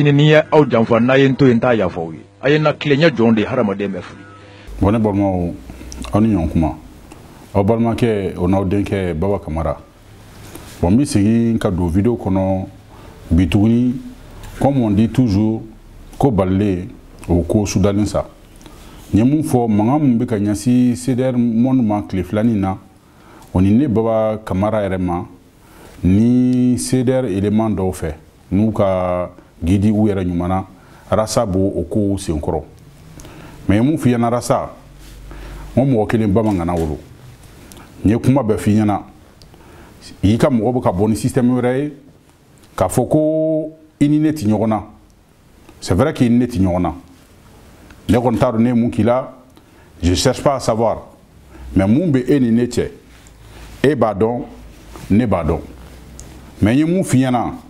sini n'i ye aw janfa n'a ye n to yafa aw ye a ye na tilenɲɛ jɔn de ye hadamaden bɛ fili bɔn ne balimaw aw ni ɲɔn kuma o n'aw denkɛ baba kamara bɔn n be segi ka don video kɔnɔ bituguni comme on dit toujours ko balile o ko sudanin sa ɲe mun fɔ manga mun be ka ɲasi cdr ma kile filani na ne baba kamara yɛrɛ ma ni cdr élément dɔw fɛ n'u ka gidi u yɛrɛ okou rasa b'o o kow senkɔrɔ mɛ mun f'i ɲɛna rasa n ko mɔgɔ kelen ba ma ŋana wolo n ye kuma bɛɛ f'i ɲɛna ka mɔgɔ bɛ ka système wɛrɛ ye k'a fɔ ko ne ti c'est vrai k'i ni ne ti ɲɔgɔn na ne kɔni t'a je cherche pas à savoir mais mun bɛ e ni ne cɛ e b'a dɔn ne b'a dɔn mɛ n ye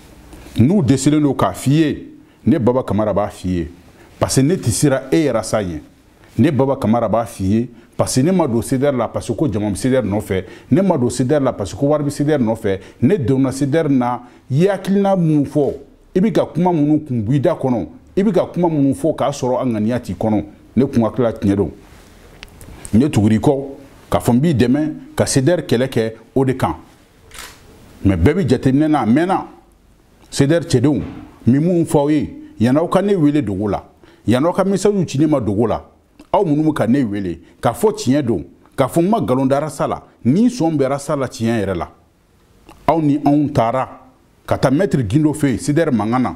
n'u dɛsɛlen don k'a f'i ye ne baba kamara b'a f'i ye parce que ne tɛ sira e yɛrɛ sa ye ne baba kamara b'a f'i ye parce que ne ma don CDR la parce que ko jama bɛ CDR nɔfɛ ne ma don CDR la parce que ko wari bɛ CDR nɔfɛ ne donna CDR na i ye hakilina minnu fɔ e i bɛ ka kuma minnu kun e b'i da kɔnɔ i bɛ ka kuma minnu fɔ k'a sɔrɔ a ŋaniya t'i kɔnɔ ne kun hakilila tiɲɛ don ne tugura i kɔ k'a fɔ n b'i dɛmɛ ka CDR kɛlɛ kɛ o de kan mɛ bɛɛ bɛ jateminɛ na a mɛnna. CDR cɛdenw min mun fɔ aw ye yann'aw ka ne wele dogo la yann'aw ka message ci ne ma dogo la aw minnu bɛ ka ne wele k'a fɔ tiɲɛ don k'a fɔ n ma nkalon da rasa la ni sɔn bɛ rasa la tiɲɛ yɛrɛ la aw ni anw taara ka taa mɛtiri gindo fɛ yen CDR mankan na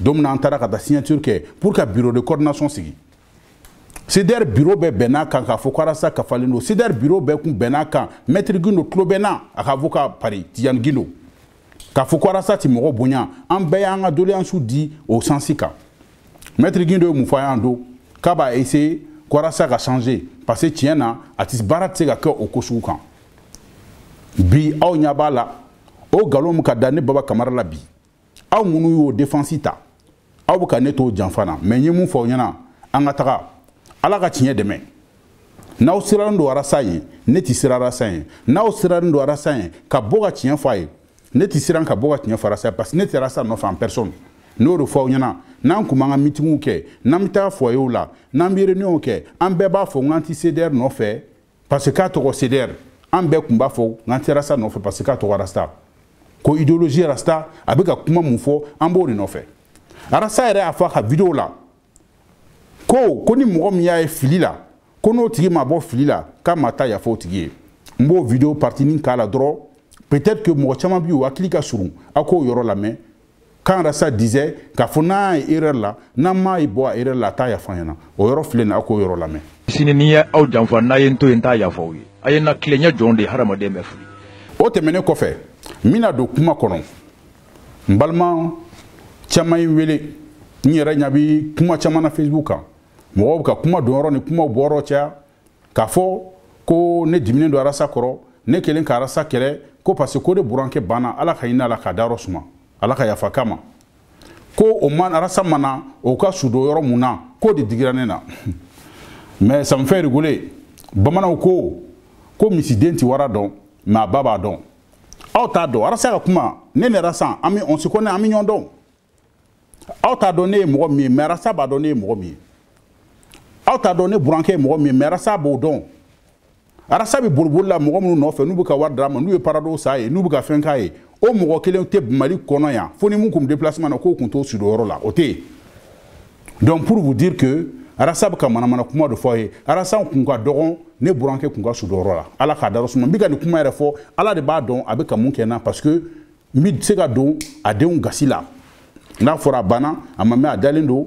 don min na an taara ka taa signature kɛ pour ka bureau de coordination sigi CDR bureau bɛɛ bɛn n'a kan k'a fɔ ko rasa kafalen don CDR bureau bɛɛ kun bɛn n'a kan mɛtiri gindo tulo bɛ n na a ka avocat Paris Tidiane Gindo. k'a fɔ ko arasa ti mɔgɔ bonya an bɛɛ y'an ka doleyansiw di o sansi kan mɛtiri gindo ye mun fɔ an don k'a b'a eseye ko arasa ka change parce que tiɲɛ na a ti baara ti se ka kɛ o ko sugu kan bi aw ɲɛ b'a la o nkalon min ka da ne baba kamara la bi aw minnu y'o défense ta aw bɛ ka ne t'o janfa na mɛ n ye mun fɔ aw ɲɛna an ka taga ala ka tiɲɛ dɛmɛ n'aw siralen don arasa ye ne ti sira arasa ye n'aw siralen don arasa ye ka bɔ ka tiɲɛ fɔ a ye ne tɛ siran ka bɔ ka tiɲɛ fara sa parce que ne taara sa nɔfɛ en personne n'o de fɔ aw ɲɛna n'an kun b'an ka mitigiw kɛ n'an bɛ taa fɔyew la n'an bɛ réunion kɛ an bɛɛ b'a fɔ k'an ti CDR nɔfɛ parce que k'a tɔgɔ CDR an bɛɛ kun b'a fɔ k'an tɛ sa nɔfɛ parce que k'a tɔgɔ rasta ko idéologie rasta a bɛ ka kuma mun fɔ an b'o de nɔfɛ rasta yɛrɛ y'a fɔ a ka video la ko ko ni mɔgɔ min y'a ye fili la ko n'o tigi ma bɔ fili la k'a ma taa yafa o tigi ye n b'o vidéo partie nin k'a la dɔrɔn peut-être que mɔgɔ caman bɛ yen o hakili ka surun aw k'o yɔrɔ lamɛn kan rasa disait k'a fɔ n'a ye erreur la n'a m'a ye bɔ a erreur la a t'a yafa ɲɛna o yɔrɔ filɛ nin aw k'o yɔrɔ lamɛn. sini n'i ye aw janfa n'a ye n to yen n t'a yafa aw ye a ye na tilenɲɛ jɔn de ye hadamaden bɛ fili. o tɛmɛnen kɔfɛ n bɛna don kuma kɔnɔ n balima caman ye wele n yɛrɛ ɲɛ kuma caman na facebook kan mɔgɔw ka kuma donyɔrɔ ni kuma bɔyɔrɔ caya k'a ko ne diminen don arasa kɔrɔ ne kelen ka arasa kɛlɛ ko parce ko ne burankɛ banna ala ka hinɛ la k'a dayɔrɔ suma ala ka yafa kama ko o ma arasa mana o ka sudo yɔrɔ mun na k'o de digira ne na mɛ sanfɛ rigole bamananw ko ko misiden ti wara dɔn mɛ a ba b'a dɔn aw t'a dɔn arasa ka kuma ne ni arasa an bɛ ɔnsi ko ne an bɛ ɲɔgɔn dɔn aw t'a dɔn ne ye mɔgɔ min ye mɛ arasa b'a dɔn ne ye mɔgɔ min ye aw t'a dɔn ne burankɛ ye mɔgɔ min ye mɛ arasa b'o dɔn arasa bɛ bolibolila mɔgɔ minnu nɔfɛ n'u bɛ ka wari d'a ma n'u ye parado sa ye n'u bɛ ka fɛn k'a ye o mɔgɔ kelen tɛ mali kɔnɔ yan fo ni mun kun déplacement na k'o kun t'o sudoyɔrɔ la o tɛ yen donc pour vous dire que arasa bɛ ka manamana kuma de fɔ a ye arasa kun ka dɔgɔn ne burankɛ kun ka sudoyɔrɔ la ala k'a dayɔrɔ suma n bɛ ka nin kuma yɛrɛ fɔ ala de b'a dɔn a bɛ ka mun kɛ n na parce que n bɛ se ka don a denw gasi la n'a fɔra a banna a ma mɛn a dalen don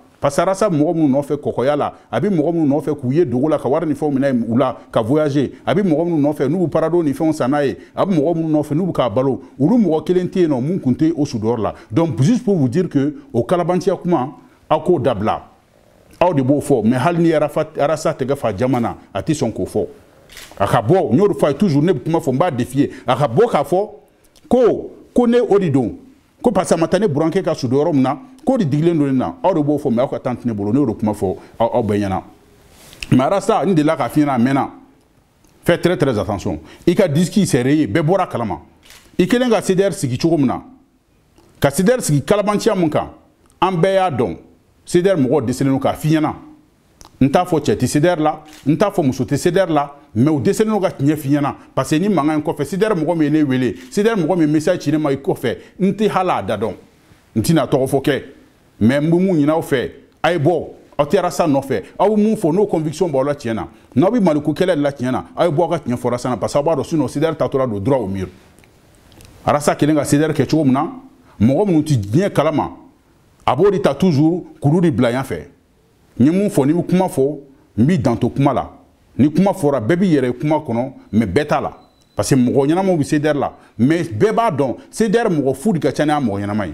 pasarasa mɔgɔ minnu nɔfɛ kɔkɔya la a bɛ mɔgɔ minnu nɔfɛ k'u ye dogo la ka wari ni fɛnw minɛ e u la ka voyage a bɛ mɔgɔ minnu nɔfɛ n'u bɛ parado ni fɛnw san n'a ye a bɛ mɔgɔ minnu nɔfɛ n'u bɛ k'a balo olu mɔgɔ kelen tɛ yen nɔ mun tun tɛ o sudɔri la donc juste pour vous dire que o kalabantiya kuma aw k'o dabila aw de b'o fɔ mais hali ni arasa tɛgɛ fa jama na a tɛ sɔn k'o fɔ a ka bɔ n y'o de fɔ a ye toujours ne bɛ kuma fɔ n b'a défier a ka bɔ k'a fɔ ko ko ne o de don ko parce que a ma taa ne burankɛ ka sudon yɔrɔ min na ko de digilen don ne na aw de b'o fɔ mɛ aw ka tan tɛ ne bolo ne y'o de kuma fɔ aw bɛɛ ɲɛna mɛ arasa n delila k'a f'i ɲɛna a mɛnna fais très très attention i ka disque c'est rayé bɛɛ bɔra kalama i kelen ka cdr sigi cogo min na ka cdr sigi kalabanciya mun kan an bɛɛ y'a dɔn cdr mɔgɔw dɛsɛlen don k'a f'i ɲɛna n t'a fɔ cɛ tɛ cdr la n t'a fɔ muso tɛ cdr la mɛ u dɛsɛlen don ka tiɲɛ f'i ɲɛna parce que ni mankan in kɔfɛ cdr mɔgɔ min ye ne wele cdr mɔgɔ min ye message ci ne ma i kɔfɛ n tɛ hali a da dɔn n tɛna tɔgɔ fɔ kɛ mɛ n bɛ mun ɲini aw fɛ a ye bɔ aw tɛ arasa nɔfɛ aw bɛ mun fɔ n'o conviction b'aw la tiɲɛ na n'aw bɛ maliko kɛlɛ de la tiɲɛ na aw ye bɔ aw ka tiɲɛ fɔ arasa na parce que aw b'a dɔn sinon CDR tatɔla don droit au mur arasa kelen ka CDR kɛ cogo min na mɔgɔ minnu tɛ diɲɛ kalama a b'o de ta toujours kuru de bila yan fɛ n ye mun fɔ n'i bɛ kuma fɔ n b'i danto kuma la ni kuma fɔra bɛɛ b'i yɛrɛ ye kuma kɔnɔ mɛ bɛɛ t'a la parce que mɔgɔ ɲɛnamaw bɛ CDR la mais bɛɛ b'a dɔn CDR mɔgɔ fu de ka ca ni a mɔgɔ ɲɛnama ye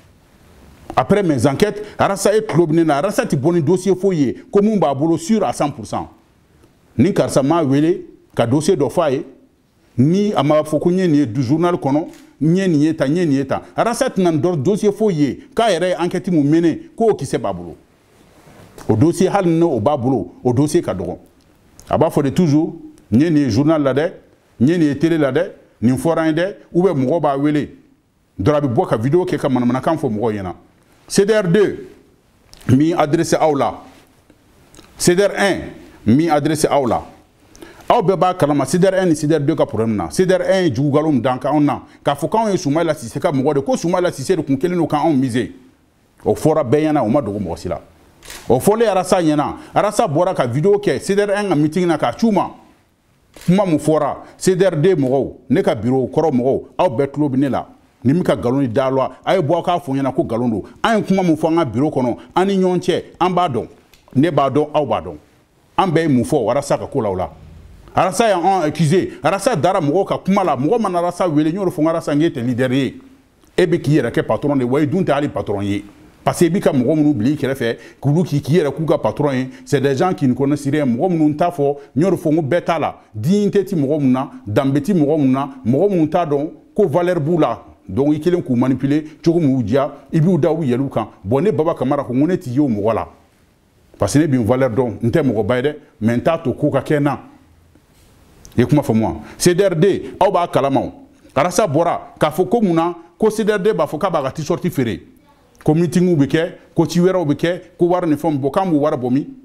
après mes enquêtes arasa ye tulo bi ne na arasa ti bɔ ni dossier foyi ye ko mun b'a bolo sûr à 100 pourcent ni karisa m'a wele ka dossier dɔ fɔ a ye ni a ma fɔ ko n ye nin ye du journal kɔnɔ n ye nin ye tan n ye nin ye tan arasa tɛna nin dɔ dossier foyi ye k'a yɛrɛ ye enquête mun mene k'o kisɛ b'a bolo o dossier hali ni o b'a bolo o dossier ka dɔgɔ a b'a fɔ de toujours n ye nin ye journal la dɛ n ye nin ye télé la dɛ nin fɔra an ye dɛ ou bien mɔgɔ b'a wele dɔrɔn a bɛ bɔ ka vidéo kɛ ka manamanakan fɔ mɔgɔw ɲɛna CDR 2 mi adressé aw la CDR 1 mi adressé aw la aw bɛɛ b'a kalama CDR 1 ni CDR 2 ka problème na CDR 1 ye jugukalo min dan k'anw na k'a fɔ k'anw ye Soumaïla Cissé ka mɔgɔ de ko Soumaïla Cissé de kun kɛlen don k'anw miser o fɔra bɛɛ ɲɛna o ma dogo mɔgɔ si la o fɔlen arasa ɲɛna arasa bɔra ka video kɛ CDR 1 ka meeting na k'a c'u ma kuma min fɔra CDR 2 mɔgɔw ne ka bureau kɔrɔ mɔgɔw aw bɛɛ tulo bɛ ne la ni min ka nkalon da la a ye bɔ aw k'a fɔ ɲɛna ko nkalon don an ye kuma min fɔ an ka biro kɔnɔ an ni ɲɔgɔn cɛ an b'a dɔn ne b'a dɔn aw b'a dɔn an bɛɛ ye mun fɔ walasa ka ko la o la arasa y'an accusé arasa dara mɔgɔw ka kuma la mɔgɔ mana arasa wele n y'o de fɔ n ka arasa n k'e tɛ leader ye e bɛ k'i yɛrɛ kɛ patron de ye wa i dun tɛ hali patron ye parce que i bɛ ka mɔgɔ minnu bila i kɛrɛfɛ k'olu k'i k'i yɛrɛ k'u ka patron ye c'est des gens qui ne connaissent rien mɔgɔ minnu t'a fɔ n y'o de fɔ n ko bɛɛ t'a la dignité ti mɔgɔ minnu na danbe ti mɔgɔ minnu na mɔgɔ minnu t'a dɔn ko valeur b'u la donc i kelen k'u manipule cogo m'u diya i b'u da u yɛlɛw kan bɔn ne baba kamara ko n ko ne t'i ye o mɔgɔ la parce que ne bi n valeur dɔn n tɛ mɔgɔba ye dɛ mɛ n t'a to ko ka kɛ n na i ye kuma faamu wa cdrd aw b'a kalama o karisa bɔra k'a fɔ ko mun na ko cdrd b'a fɔ k'a b'a ka t-shirt feere ko mitingiw bɛ kɛ ko ci wɛrɛw bɛ kɛ ko wari ni fɛnw bɔ k'an b'u wari bɔ min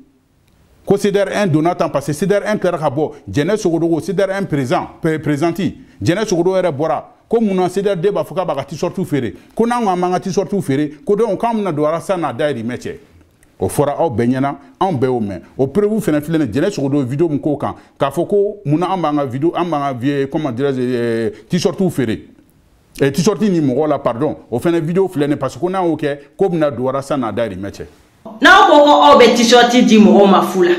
ko cdr1 donna tan parce que cdr1 tilara ka bɔ jɛnɛ sogodogo cdr1 présent présenti jɛnɛ sogodogo yɛrɛ bɔra ko mun na cdr2 b'a fɔ k'a b'a ka tisɔritiw feere ko n'an ko an b'an ka tisɔritiw feere ko donc k'an bɛna don arasa n'a dayirimɛ cɛ o fɔra aw bɛɛ ɲɛna anw bɛɛ y'o mɛn o perewu fɛnɛ filɛ ni jɛnɛ sogodo video min k'o kan k'a fɔ ko mun na an b'an ka video an b'an ka comment dirais-je euh, tisɔritiw feere euh, tisɔriti ni mɔgɔw la pardon o fɛnɛ video filɛ ni parce que ko n'an y'o kɛ k'o bɛna don arasa n'a dayirimɛ cɛ n'aw ko ko aw bɛ t-shirt di mɔgɔw ma fu la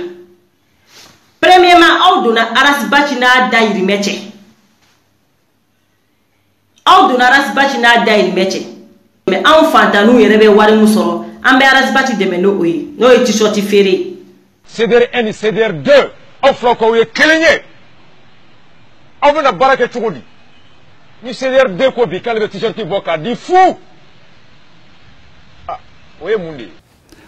premièrement aw donna arasibaci n'a dayirimɛ cɛ aw donna arasibaci n'a dayirimɛ cɛ mɛ anw fantanniw yɛrɛ bɛ wari min sɔrɔ an bɛ arasibaci dɛmɛ n'o ye n'o ye t-shirt feere ye. CDR 1 ni CDR 2 aw filaw k'aw ye kelen ye aw bɛna baara kɛ cogo di ni CDR 2 ko bi k'ale bɛ t-shirt bɔ k'a di fu ah o ye mun de ye.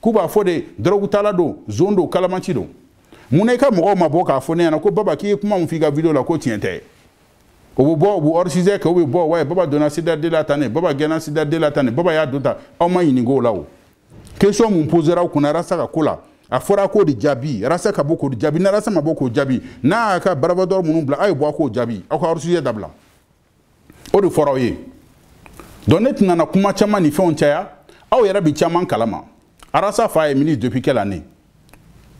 k'u b'a fɔ de dɔrɔgutala don zon don kalamanci don mun na i ka mɔgɔw ma bɔ k'a fɔ ne ɲɛna ko baba k'i ye kuma min f'i ka video la ko tiɲɛ tɛ o bɛ bɔ u bɛ ɔrisizɛ kɛ u bɛ bɔ wa baba donna sidade la tan ne baba gɛnna sidade la tan ne baba y'a don tan aw ma ɲininka o la o question mun posera aw kunna rasa ka ko la a fɔra k'o de jaabi rasa ka bɔ k'o de jaabi n'arasa ma bɔ k'o jaabi n'a y'a ka barabadɔrɔ minnu bila aw ye bɔ a k'o jaabi aw ka ɔrisizɛ dabila o de fɔra aw ye donc ne tun nana kuma caman ni fɛnw caya aw yɛrɛ bɛ caman kalama Arasa Faye est ministre depuis quelle année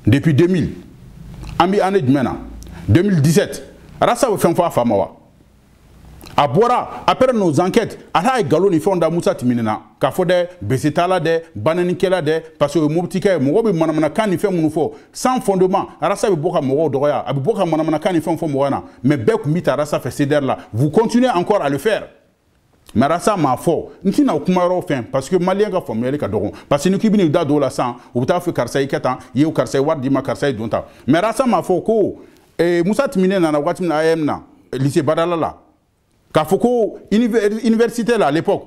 Depuis 2000. Ami année de maintenant. 2017. Arasa fait un fois Famawa. Abora, après nos enquêtes, et galo ni fonda Moussa Timinena. Kafode, Besitala de, Bananikela de, parce que Moubtika, Moubi Manamana ni il fait Mounofo. Sans fondement, Arassa Boka Moro Doroya, Abiboka Manamana Kan, ni fait Mais Bek Mita rasa fait ces là. Vous continuez encore à le faire. marasa m'a fɔ n tɛna o kuma yɔrɔ fɛn parce que maliyɛn ka faamuyali ka dɔgɔ parce que ni k'i bɛn'i da don o la sisan u bɛ taa fɔ karisa i ka tan i ye karisa ye wari d'i ma karisa ye don ta marasa m'a fɔ ko ee eh, musa timine nana waati min na am na lycée badala la k'a fɔ ko université la à l'époque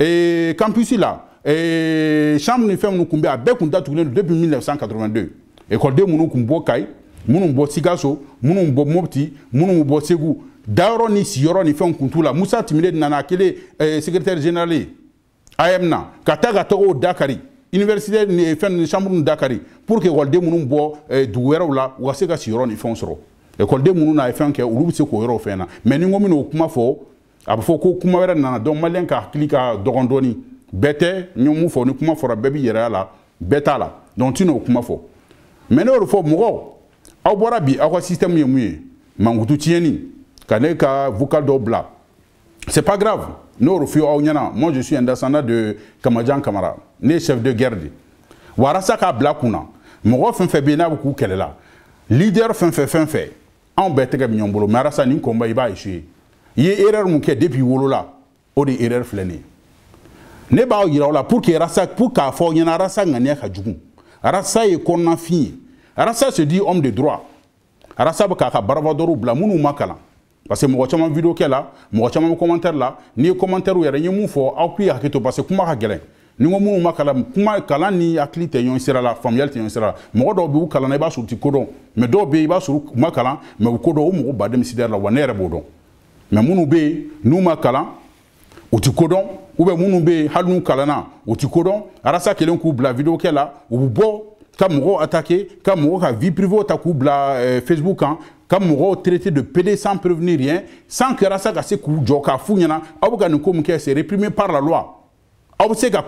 ee campus la ee chambre ni fɛn minnu tun bɛ a bɛɛ tun datugulen don depuis 1982 école den minnu tun bɔ kayi minnu bɔ sikaso minnu bɔ mopti minnu bɔ segu dayɔrɔ ni siyɔrɔ ni fɛnw kun t'u la musa timide nana kele eh, secrétaire général ye am na ka taa ka tɔgɔw dakari université ni eh, fɛn ni chambre dakari pour que ekɔliden minnu bɔ eh, dugu wɛrɛw la u ka eh, se ka siyɔrɔ ni fɛnw sɔrɔ ekɔliden minnu n'a ye fɛn kɛ olu bɛ se k'o yɔrɔw fɛn na mɛ ni n ko min n'o kuma fɔ a bɛ fɔ ko kuma wɛrɛ nana dɔn maliyɛn ka hakili ka dɔgɔn dɔɔni bɛɛ tɛ n ye mun fɔ ni kuma fɔra bɛɛ b'i yɛrɛ la bɛɛ t'a la donc n ti n'o kuma fɔ mɛ ne y'o de fɔ mɔgɔw aw bɔra bi aw ka système ye mun ye mankutu tiɲɛni Kaneka vocal dɔ c'est pas grave Nous refusons moi je suis un descendant de kamajan kamara né chef de guerre de walasa k'a bila Moro na mɔgɔ fɛn beaucoup qu'elle est là. leader fait. fait fait. fɛn anw bɛɛ tɛgɛ bolo mais combat i b'a échoué i ye erreur mun depuis wolola o de ye erreur filɛ ne b'a y aw pour que Rasak pour k'a y en a rasa ŋaniya ka jugu rasa ye kɔnɔnafin ye rasa se dit homme de droit rasa bɛ k'a ka barabadɔrɔw bila parce que mon watchman vidéo qui est là mon watchman commentaire là ni commentaire ou rien ni mufo aucun acquis parce que comment agir ni mon mufo kala kuma kala ni acquis tenyon sera la famille tenyon sera mon dobi ou kala ne va sur tiko don mais dobi il bas sur kuma kala mais ukodo ou mon badem sider la wanere bodon mais mon ubi nous ma calan, ou tiko ou ben mon ubi halou kala na ou tiko don arasa qui est un la vidéo qu'elle là ou bon quand attaqué quand vie privée ta coupe la euh, facebook ka mɔgɔw traité de PD sans prévenir rien sans que rasa ka se k'u jɔ k'a f'u réprimé par la loi aw bɛ ka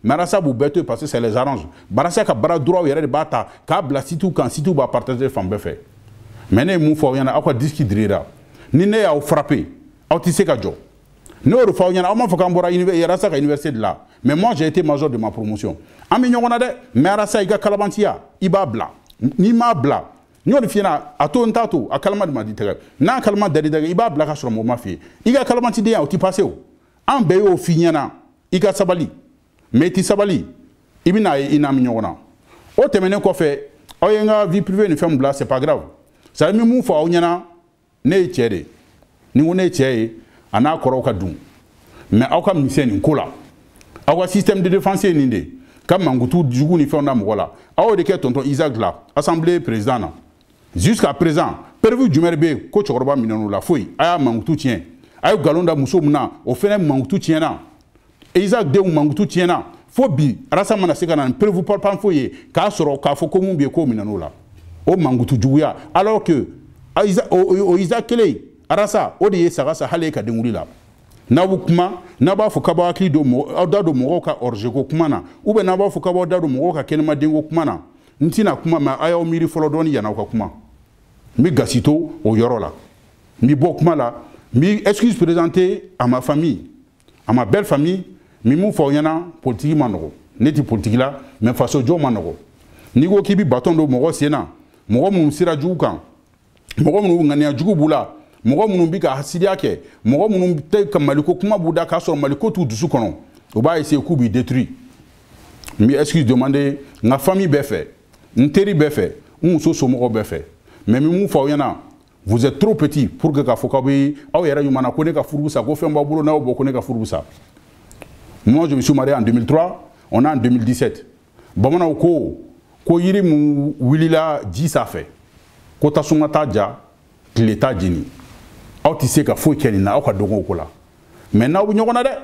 mais rasa b'u parce que c'est les arrange barasa ka droit yɛrɛ de bata, ta k'a bila sitiw kan sitiw va partager les femmes fɛ mais ne ye mun fɔ aw ɲɛna aw ni ne y'aw frappé aw tɛ se ka jɔ ne y'o de fɔ aw ɲɛna aw m'a fɔ eh, université de là, mais moi j'ai été major de ma promotion an bɛ de, mais rasa i ka kalabatiya i n'i m'a bla. ɲɔ de fiyɛna a to n t'a to a kalama de ma di tɛgɛ n'a kalama dari dari i b'a bila ka sɔrɔ mɔgɔ ma fiyɛ i ka kalama ti den yan o ti pase o an bɛɛ y'o f'i ɲɛna i ka sabali mɛ i ti sabali i bɛ n'a ye i n'a mi ɲɔgɔn na o tɛmɛnen kɔfɛ aw ye n ka vie privée ni fɛnw bila c'est pas grave c'est à dire n bɛ mun fɔ aw ɲɛna ne ye cɛ de ye ni ko ne ye cɛ ye a n'a kɔrɔw ka dun mɛ aw ka misɛn nin ko la aw ka système de défense ye nin de ye ka mankutu jugu ni fɛnw da mɔgɔ la aw y'o de kɛ tonton isaac la assemblée président na. jusqu'à présent pɛrɛfu jumɛn de bɛ yen ko cɛkɔrɔba minɛn'o la foyi a y'a mankutu tiɲɛ a ye nkalon da muso min na o fana mankutu tiɲɛna isaac denw mankutu tiɲɛna fo bi arasa mana se ka na ni pɛrɛfu panpan foyi ye k'a sɔrɔ k'a fɔ ko mun bɛ yen k'o minɛn'o la o mankutu juguya alors que o isaac kelen arasa o de ye saga sa hali e ka denwuli la. n'a b'u kuma n'a b'a fɔ k'a b'aw hakili don mɔgɔ aw da don mɔgɔw ka ɔrɔzeko kuma na n'a b'a fɔ k'a b'aw da don mɔgɔw ka kɛnɛmadenko kuma na n tɛna kuma mɛ a y'aw miiri fɔlɔ dɔɔni yann'aw ka kuma n bɛ gasi to o yɔrɔ la n bɛ bɔ kuma la n bɛ excuse présenter à ma famille à ma belle famille n bɛ mun fɔ aw ɲɛna politiki ma nɔgɔ ne tɛ politiki la mɛ faso jɔ ma nɔgɔ n'i ko k'i bɛ baton don mɔgɔ sen na mɔgɔ minnu sira jugu kan mɔgɔ minnu ŋaniya jugu b'u la mɔgɔ minnu bɛ ka hasidiya kɛ mɔgɔ minnu tɛ ka maliko kuma b'u da k'a sɔrɔ maliko t'u dusu kɔnɔ o b'a essayer k'u b'i détruire n bɛ excuse demander n ka famille bɛɛ fɛ n teri bɛɛ fɛ n muso somɔgɔw bɛɛ fɛ mɛ min mun fɔ aw ɲɛna vous êtes trop petit pour que k'a fɔ k'aw bɛ aw yɛrɛ ɲuman na ko ne ka furu sa ko fɛn b'aw bolo n'aw bɔ ko ne ka furu sa moi je me suis marié en 2003 on est en 2017 bamananw ko ko yiri mun wulila ji sanfɛ ko tasuma t'a ja tile t'a jeni aw tɛ se ka foyi kɛ nin na aw ka dɔgɔ o ko la mɛ n'aw bɛ ɲɔgɔn na dɛ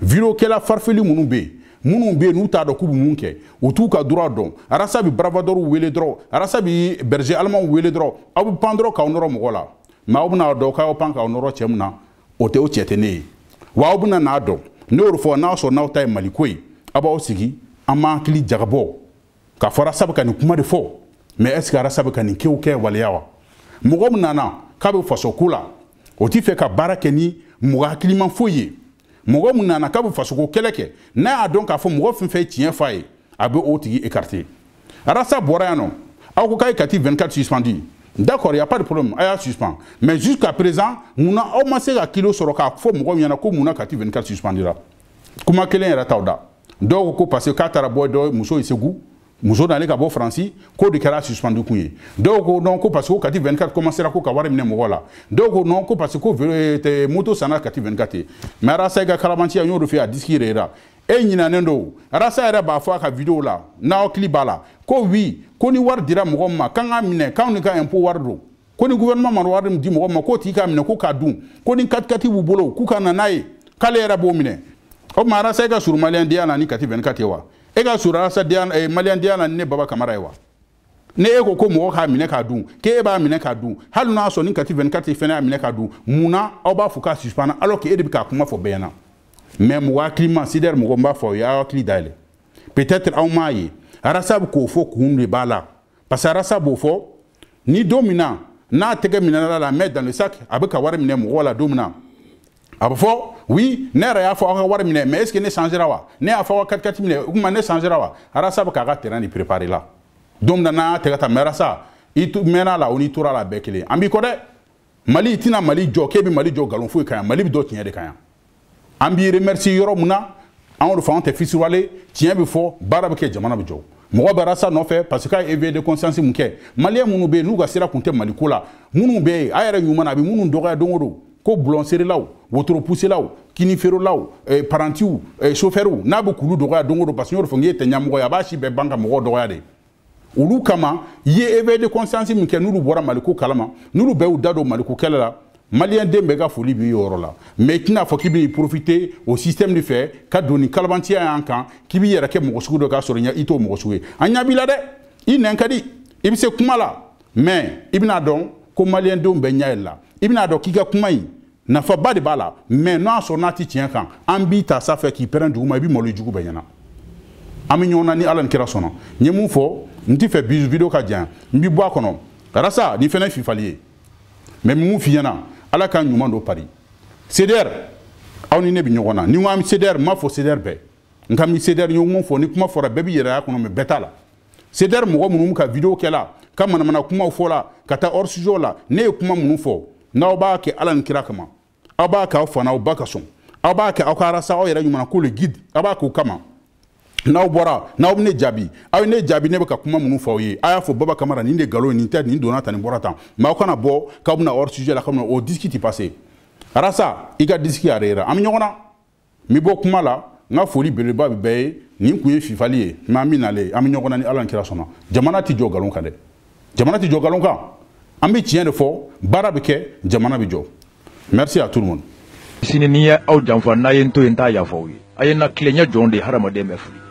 vidéo kɛla farifeli minnu bɛ yen minnu bɛ yen n'u t'a dɔn k'u bɛ mun kɛ u t'u ka dura dɔn arasa bɛ baravadɔrw wele dɔrɔn arasa bɛ berger alimanw wele dɔrɔn aw bɛ pan dɔrɔn k'aw nɔrɔ mɔgɔ la mɛ aw bɛna dɔn k'aw pan k'aw nɔrɔ cɛ min na o tɛ o cɛ tɛ ne ye wa aw bɛna n'a dɔn ne y'o de fɔ n'a sɔrɔ n'aw ta ye maliko ye aw b'aw sigi an b'an hakili jagabɔ k'a fɔ arasa bɛ ka nin kuma de fɔ mɛ ɛseke arasa bɛ ka nin kɛw kɛ waleya wa mɔgɔ min nana k'a bɛ faso ko la o t'i fɛ ka baara kɛ ni mɔgɔ hakilima foyi ye mɔgɔ mun nana k'a bɛ fasoko kɛlɛ kɛ n'a y'a dɔn k'a fɔ mɔgɔ fɛn fɛn ye tiɲɛ f'a ye a bɛ o tigi écarté arasa bɔra yan nɔ aw ko k'a ye kati 24 suspendu d'accord y a pas de problème a y'a suspend mais jusqu'à présent mun na aw ma se ka kilo sɔrɔ k'a fɔ mɔgɔw ɲɛna ko mun na kati 24 suspendura kuma kelen yɛrɛ t'aw da dɔw ko ko parce que k'a taara bɔ dɔ muso ye segu muso nalen ka bɔ faransi ko de kɛra suspendu kun ye dɔw ko non ko parce que ko kati 24 commencera ko ka wari minɛ mɔgɔ la dɔw ko non ko parce que ko euh, moto sanna kati 24 ye mais arasa i ka kalabantiya n y'o de fɛ a disiki yɛrɛ yira e ɲinanen do arasa yɛrɛ b'a fɔ a ka video la n'aw hakili b'a la ko wi ko ni wari dira mɔgɔ min ma k'an ka minɛ k'anw ni ka impôt wari don ko ni gouvernement mana wari min di mɔgɔ ma k'o tigi k'a minɛ ko k'a dun ko ni katikati b'u bolo k'u ka na n'a ye k'ale yɛrɛ b'o minɛ o oh, tuma arasa i ka surumaliya diya na ni kati 24 ye eh, wa e ka surunya sa eh, maliyɛndenya la ni ne baba kamara ye wa ne e ko ko mɔgɔ k'a minɛ k'a dun k'e e b'a minɛ k'a dun hali n'a sɔrɔ ni kati vɛni kati fɛnɛ y'a minɛ k'a dun munna aw b'a fɔ k'a suspana alors que e de bɛ k'a kuma fɔ bɛɛ ɲɛna mɛ mɔgɔ hakili ma sidɛri mɔgɔ n b'a fɔ aw ye aw hakili dayɛlɛ peut-être aw m'a ye arasa bɛ k'o fɔ kun de b'a la parce que arasa b'o fɔ ni don min na n'a tɛgɛ minɛna la mɛ dans le sac a bɛ ka wari minɛ mɔgɔw la don min na a bɛ fɔ oui ne yɛrɛ y'a fɔ aw ka wari minɛ mais est ce que ne changera wa ne y'a fɔ aw ka 4 4 minɛ o kuma ne changera wa arasa bɛ k'a ka terrain de préparer la don min na n'an y'a tɛgɛ ta mais arasa i mɛnna a la o n'i tora a la bɛɛ kelen an b'i kɔ dɛ mali i tɛna mali jɔ k'e bɛ mali jɔ nkalon foyi kan yan mali bɛ dɔ tiɲɛ de kan yan an b'i remercier yɔrɔ mun na anw de fɔ anw tɛ fisuwale tiɲɛ bɛ fɔ baara bɛ kɛ jamana bɛ jɔ mɔgɔ bɛ rasa nɔfɛ parce que a ye éveil de conscience mun kɛ maliyɛn minnu bɛ yen n'u ka sira tun tɛ maliko la minnu bɛ yen a yɛrɛ ɲuman na a bɛ minnu dɔgɔya don o don ko bulonseerelaw wotoropusselaw kinifeerelaw eh, parantiw eh, sofɛriw n'a be k'ulu dɔgɔya dongo don parce que n y'o fɔ n ye tɛ ɲamɔgɔ ye a b'a si bɛɛ ban ka mɔgɔ dɔgɔya de olu kama i ye éveil de conscience min kɛ n'olu bɔra maliko kalama n'olu bɛɛ y'u da don maliko kɛlɛ la maliyɛn den bɛɛ ka foli b'i yɔrɔ la mɛ i tɛna fɔ k'i b'i profite o système de fɛ ka don ni kalabantiya y'an kan k'i b'i yɛrɛ kɛ mɔgɔ sugu dɔ k'a sɔrɔ i t'o mɔgɔ sugu ye an ɲa b'i la dɛ i nɛn ka di i bɛ se kuma la mɛ i bɛna dɔn ko maliyɛn denw bɛɛ ɲɛ yɛlɛ la i bɛna dɔn k'i ka kuma in nafaba de b'a la mɛ n'a sɔrɔ n'a ti tiɲɛ kan an b'i ta sanfɛ k'i pɛrɛn dugu ma i bɛ malo jugu bɛɛ ɲɛna an bɛ ɲɔgɔn na ni ala ni kira sɔnna n ye mun fɔ n ti fɛ bi video ka jan n bi bɔ a kɔnɔ karisa nin fɛnɛ ye fifali ye mɛ mun f'i ɲɛna ala ka ɲuman don pari cdr aw ni ne bɛ ɲɔgɔn na ni n ko an cdr n m'a fɔ cdr bɛɛ n ka mi cdr n ye mun fɔ ni kuma fɔra bɛɛ b'i yɛrɛ y'a kɔnɔ mɛ bɛɛ t'a la cdr mɔgɔ minnu ka video kɛla ka manamana kumaw fɔla ka taa hors sujet la ne ye kuma minnu fɔ n'aw b'a kɛ ala ni kira kama aw b'a kɛ aw fana aw ba ka sɔn aw b'a kɛ aw ka arasa aw yɛrɛ ɲuman ko le guide aw b'a k'o kama n'aw bɔra n'aw bɛ ne jaabi aw ye ne jaabi ne bɛ ka kuma minnu fɔ aw ye aw y'a fɔ baba kamara nin de nkalon nin tɛ nin donna tan nin bɔra tan mɛ aw kana bɔ k'aw bɛna hors sujet la k'aw bɛna o disque ti passé arasa i ka disque y'a yira an bɛ ɲɔgɔn na n bɛ bɔ kuma la n ka foli belebeleba bɛ bɛɛ ye nin kun ye fifali ye mɛ an bɛ nalen an bɛ ɲɔgɔn na ni ala ni kira sɔnna jamana ti jɔ nkalon kan dɛ jamana ti jɔ nkalon kan an be tiɲɛ de fɔ baara bɛ kɛ jamana bɛ jɔ merci à tout le monde sini n'i ye aw janfa n'a ye n to yen n t'a yafaw ye a ye na tilenɲɛ jɔn de hadamaden bɛ fili